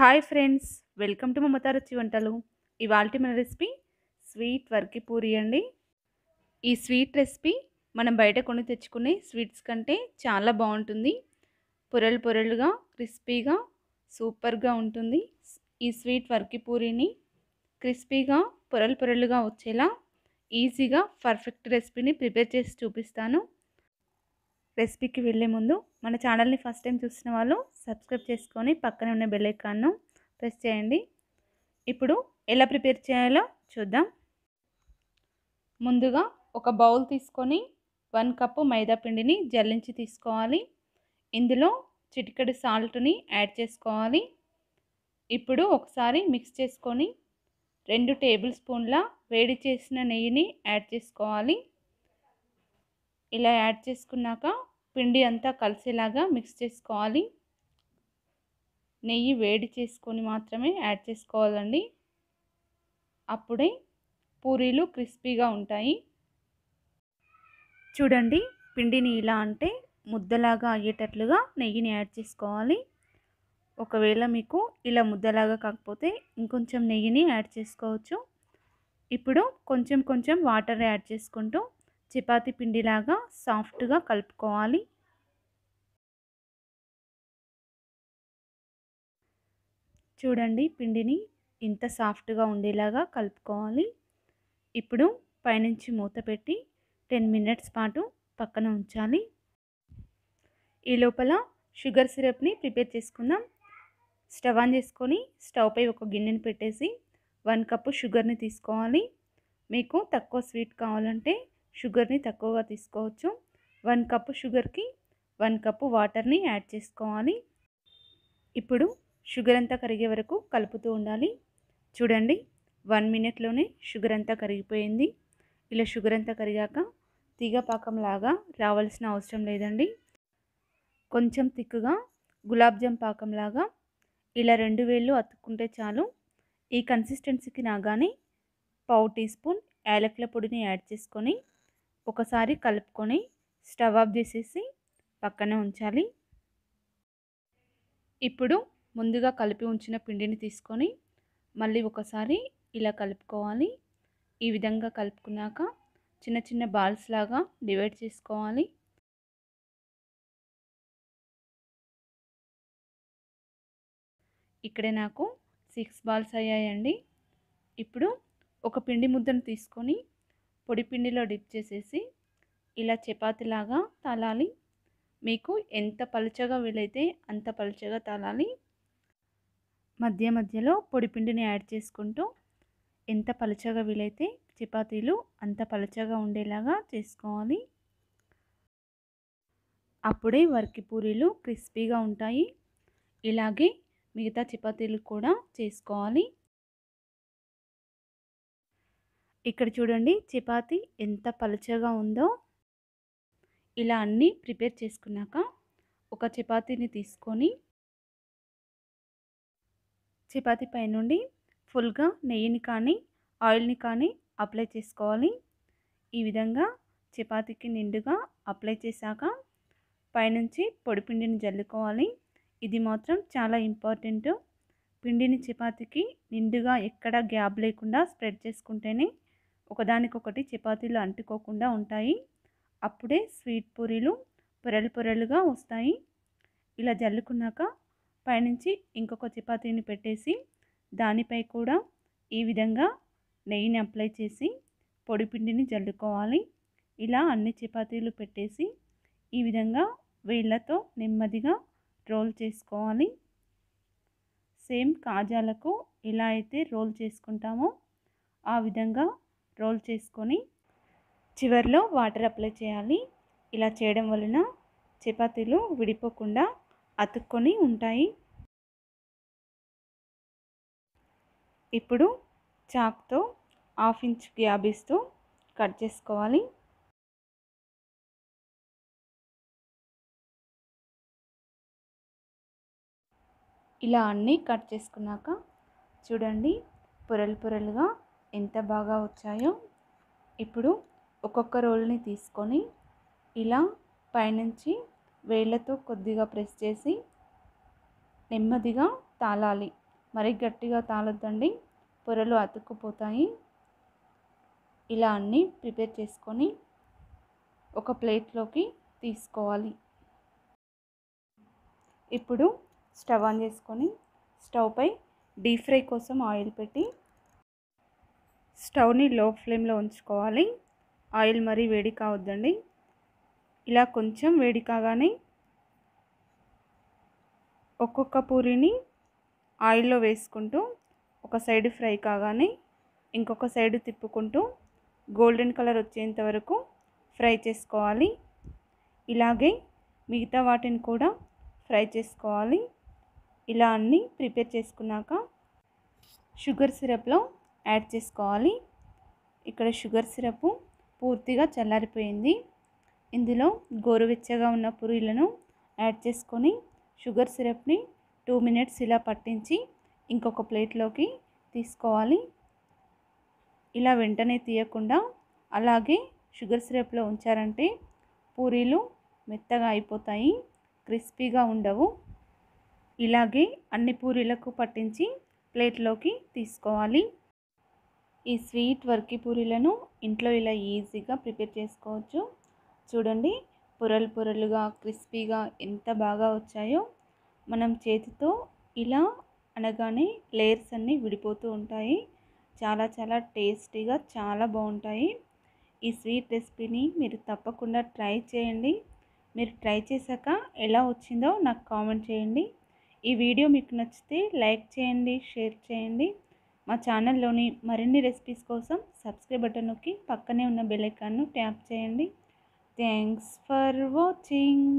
hi friends welcome to Mamata రుచి వంటలు ఇవాళ మన రెసిపీ స్వీట్ వర్కి పూరి అండి ఈ స్వీట్ రెసిపీ మనం బయట కొని తెచ్చుకునే స్వీట్స్ కంటే చాలా బాగుంటుంది పొరలు పొరలుగా క్రిస్పీగా సూపర్గా ఉంటుంది ఈ స్వీట్ వర్కి పూరిని క్రిస్పీగా పొరలు పొరలుగా వచ్చేలా ఈజీగా పర్ఫెక్ట్ రెసిపీని ప్రిపేర్ చేసి చూపిస్తాను రెసిపీకి వెళ్ళే ముందు మన ఛానల్ని ఫస్ట్ టైం చూసిన వాళ్ళు సబ్స్క్రైబ్ చేసుకొని పక్కనే ఉన్న బెల్లైకాన్ను ప్రెస్ చేయండి ఇప్పుడు ఎలా ప్రిపేర్ చేయాలో చూద్దాం ముందుగా ఒక బౌల్ తీసుకొని వన్ కప్పు మైదా పిండిని జల్లించి తీసుకోవాలి ఇందులో చిటికడి సాల్ట్ని యాడ్ చేసుకోవాలి ఇప్పుడు ఒకసారి మిక్స్ చేసుకొని రెండు టేబుల్ స్పూన్ల వేడి చేసిన నెయ్యిని యాడ్ చేసుకోవాలి ఇలా యాడ్ చేసుకున్నాక పిండి అంతా కలిసేలాగా మిక్స్ చేసుకోవాలి నెయ్యి వేడి చేసుకొని మాత్రమే యాడ్ చేసుకోవాలండి అప్పుడే పూరీలు క్రిస్పీగా ఉంటాయి చూడండి పిండిని ఇలా అంటే ముద్దలాగా అయ్యేటట్లుగా నెయ్యిని యాడ్ చేసుకోవాలి ఒకవేళ మీకు ఇలా ముద్దలాగా కాకపోతే ఇంకొంచెం నెయ్యిని యాడ్ చేసుకోవచ్చు ఇప్పుడు కొంచెం కొంచెం వాటర్ యాడ్ చేసుకుంటూ చపాతి పిండిలాగా సాఫ్ట్గా కలుపుకోవాలి చూడండి పిండిని ఇంత సాఫ్ట్గా ఉండేలాగా కలుపుకోవాలి ఇప్పుడు పైనుంచి మూత పెట్టి టెన్ మినిట్స్ పాటు పక్కన ఉంచాలి ఈ లోపల షుగర్ సిరప్ని ప్రిపేర్ చేసుకుందాం స్టవ్ ఆన్ చేసుకొని స్టవ్పై ఒక గిన్నెని పెట్టేసి వన్ కప్పు షుగర్ని తీసుకోవాలి మీకు తక్కువ స్వీట్ కావాలంటే షుగర్ని తక్కువగా తీసుకోవచ్చు వన్ కప్పు షుగర్కి వన్ కప్పు వాటర్ని యాడ్ చేసుకోవాలి ఇప్పుడు షుగర్ అంతా కరిగే వరకు కలుపుతూ ఉండాలి చూడండి వన్ మినిట్లోనే షుగర్ అంతా కరిగిపోయింది ఇలా షుగర్ అంతా కరిగాక తీగ పాకంలాగా రావాల్సిన అవసరం లేదండి కొంచెం తిక్కుగా గులాబ్జామ్ పాకంలాగా ఇలా రెండు వేళ్ళు అతుక్కుంటే చాలు ఈ కన్సిస్టెన్సీకి నాగానే పావు టీ స్పూన్ యాలకుల పొడిని యాడ్ చేసుకొని ఒకసారి కలుపుకొని స్టవ్ ఆఫ్ చేసేసి పక్కనే ఉంచాలి ఇప్పుడు ముందుగా కలిపి ఉంచిన పిండిని తీసుకొని మళ్ళీ ఒకసారి ఇలా కలుపుకోవాలి ఈ విధంగా కలుపుకున్నాక చిన్న చిన్న బాల్స్ లాగా డివైడ్ చేసుకోవాలి ఇక్కడే నాకు సిక్స్ బాల్స్ అయ్యాయండి ఇప్పుడు ఒక పిండి ముద్దను తీసుకొని పొడిపిండిలో డిప్ చేసేసి ఇలా చపాతీలాగా తాళాలి మీకు ఎంత పలుచగా వీలైతే అంత పలుచగా తాళాలి మధ్య మధ్యలో పొడిపిండిని యాడ్ చేసుకుంటూ ఎంత పలుచగా వీలైతే చపాతీలు అంత పలుచగా ఉండేలాగా చేసుకోవాలి అప్పుడే వర్కి పూరీలు క్రిస్పీగా ఉంటాయి ఇలాగే మిగతా చపాతీలు కూడా చేసుకోవాలి ఇక్కడ చూడండి చపాతి ఎంత పలుచగా ఉందో ఇలా అన్నీ ప్రిపేర్ చేసుకున్నాక ఒక చపాతీని తీసుకొని చపాతి పైనుండి ఫుల్గా నెయ్యిని కానీ ఆయిల్ని కానీ అప్లై చేసుకోవాలి ఈ విధంగా చపాతీకి నిండుగా అప్లై చేశాక పైనుంచి పొడి పిండిని జల్లుకోవాలి ఇది మాత్రం చాలా ఇంపార్టెంట్ పిండిని చపాతీకి నిండుగా ఎక్కడ గ్యాప్ లేకుండా స్ప్రెడ్ చేసుకుంటేనే ఒకదానికొకటి చపాతీలు అంటుకోకుండా ఉంటాయి అప్పుడే స్వీట్ పూరీలు పొరలు పొరలుగా వస్తాయి ఇలా జల్లుకున్నాక పైనుంచి ఇంకొక చపాతీని పెట్టేసి దానిపై కూడా ఈ విధంగా నెయ్యిని అప్లై చేసి పొడిపిండిని జల్లుకోవాలి ఇలా అన్ని చపాతీలు పెట్టేసి ఈ విధంగా వేళ్ళతో నెమ్మదిగా రోల్ చేసుకోవాలి సేమ్ కాజాలకు ఎలా అయితే రోల్ చేసుకుంటామో ఆ విధంగా రోల్ చేసుకొని చివరిలో వాటర్ అప్లై చేయాలి ఇలా చేయడం వలన చపాతీలు విడిపోకుండా అతుక్కొని ఉంటాయి ఇప్పుడు చాక్తో హాఫ్ ఇంచ్ గ్యాప్ ఇస్తూ కట్ చేసుకోవాలి ఇలా అన్నీ కట్ చేసుకున్నాక చూడండి పొరలు పొరలుగా ఎంత బాగా వచ్చాయో ఇప్పుడు ఒక్కొక్క రోల్ని తీసుకొని ఇలా పైనుంచి వేళ్ళతో కొద్దిగా ప్రెస్ చేసి నెమ్మదిగా తాళాలి మరి గట్టిగా తాళొద్దండి పొరలు అతుక్కుపోతాయి ఇలా అన్నీ ప్రిపేర్ చేసుకొని ఒక ప్లేట్లోకి తీసుకోవాలి ఇప్పుడు స్టవ్ ఆన్ చేసుకొని స్టవ్పై డీప్ ఫ్రై కోసం ఆయిల్ పెట్టి స్టవ్ని లో ఫ్లేమ్లో ఉంచుకోవాలి ఆయిల్ మరీ వేడి కావద్దండి ఇలా కొంచెం వేడి కాగానే ఒక్కొక్క పూరిని ఆయిల్లో వేసుకుంటూ ఒక సైడ్ ఫ్రై కాగానే ఇంకొక సైడ్ తిప్పుకుంటూ గోల్డెన్ కలర్ వచ్చేంత వరకు ఫ్రై చేసుకోవాలి ఇలాగే మిగతా వాటిని కూడా ఫ్రై చేసుకోవాలి ఇలా అన్నీ ప్రిపేర్ చేసుకున్నాక షుగర్ సిరప్లో యాడ్ చేసుకోవాలి ఇక్కడ షుగర్ సిరప్ పూర్తిగా చల్లారిపోయింది ఇందులో గోరువెచ్చగా ఉన్న పూరీలను యాడ్ చేసుకొని షుగర్ సిరప్ని టూ మినిట్స్ ఇలా పట్టించి ఇంకొక ప్లేట్లోకి తీసుకోవాలి ఇలా వెంటనే తీయకుండా అలాగే షుగర్ సిరప్లో ఉంచారంటే పూరీలు మెత్తగా అయిపోతాయి క్రిస్పీగా ఉండవు ఇలాగే అన్ని పూరీలకు పట్టించి ప్లేట్లోకి తీసుకోవాలి ఈ స్వీట్ వర్కి పూరీలను ఇంట్లో ఇలా ఈజీగా ప్రిపేర్ చేసుకోవచ్చు చూడండి పొరలు పొరలుగా క్రిస్పీగా ఎంత బాగా వచ్చాయో మనం చేతితో ఇలా అనగానే లేయర్స్ అన్నీ విడిపోతూ ఉంటాయి చాలా చాలా టేస్టీగా చాలా బాగుంటాయి ఈ స్వీట్ రెసిపీని మీరు తప్పకుండా ట్రై చేయండి మీరు ట్రై చేశాక ఎలా వచ్చిందో నాకు కామెంట్ చేయండి ఈ వీడియో మీకు నచ్చితే లైక్ చేయండి షేర్ చేయండి మా ఛానల్లోని మరిన్ని రెసిపీస్ కోసం సబ్స్క్రైబ్ బటన్ నొక్కి పక్కనే ఉన్న బెల్ ఐకాన్ను ట్యాప్ చేయండి థ్యాంక్స్ ఫర్ వాచింగ్